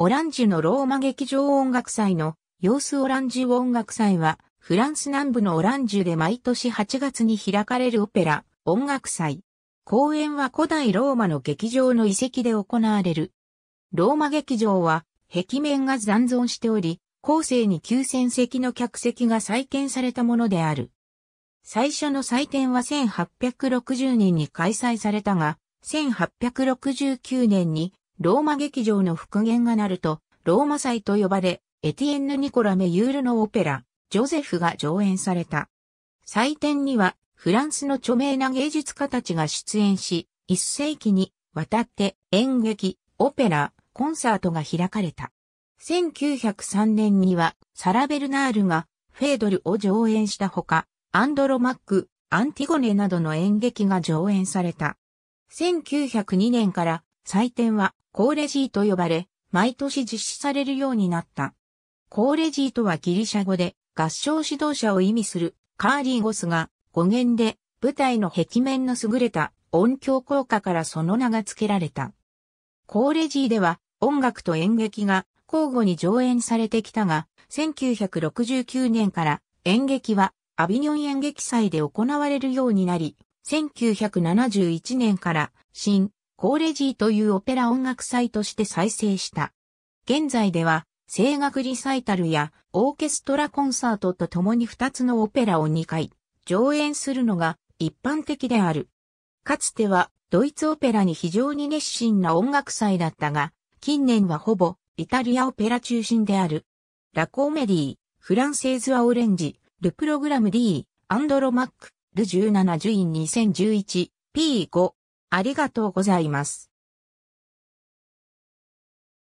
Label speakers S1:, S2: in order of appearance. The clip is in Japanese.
S1: オランジュのローマ劇場音楽祭の様子オランジュ音楽祭は、フランス南部のオランジュで毎年8月に開かれるオペラ、音楽祭。公演は古代ローマの劇場の遺跡で行われる。ローマ劇場は、壁面が残存しており、後世に9000席の客席が再建されたものである。最初の祭典は1860年に開催されたが、1869年にローマ劇場の復元がなると、ローマ祭と呼ばれ、エティエンヌ・ニコラ・メユールのオペラ、ジョゼフが上演された。祭典には、フランスの著名な芸術家たちが出演し、一世紀にわたって演劇、オペラ、コンサートが開かれた。1903年には、サラベルナールがフェードルを上演したほか、アンドロマック、アンティゴネなどの演劇が上演された。1902年から祭典はコーレジーと呼ばれ、毎年実施されるようになった。コーレジーとはギリシャ語で合唱指導者を意味するカーリーゴスが語源で舞台の壁面の優れた音響効果からその名が付けられた。コーレジーでは音楽と演劇が交互に上演されてきたが、1969年から演劇はアビニョン演劇祭で行われるようになり、1971年から新コーレジーというオペラ音楽祭として再生した。現在では、声楽リサイタルやオーケストラコンサートと共に2つのオペラを2回上演するのが一般的である。かつてはドイツオペラに非常に熱心な音楽祭だったが、近年はほぼイタリアオペラ中心である。ラコーメディ、フランセーズ・アオレンジ、ルプログラム D、アンドロマック、ル17イン2011、P5、ありがとうございます。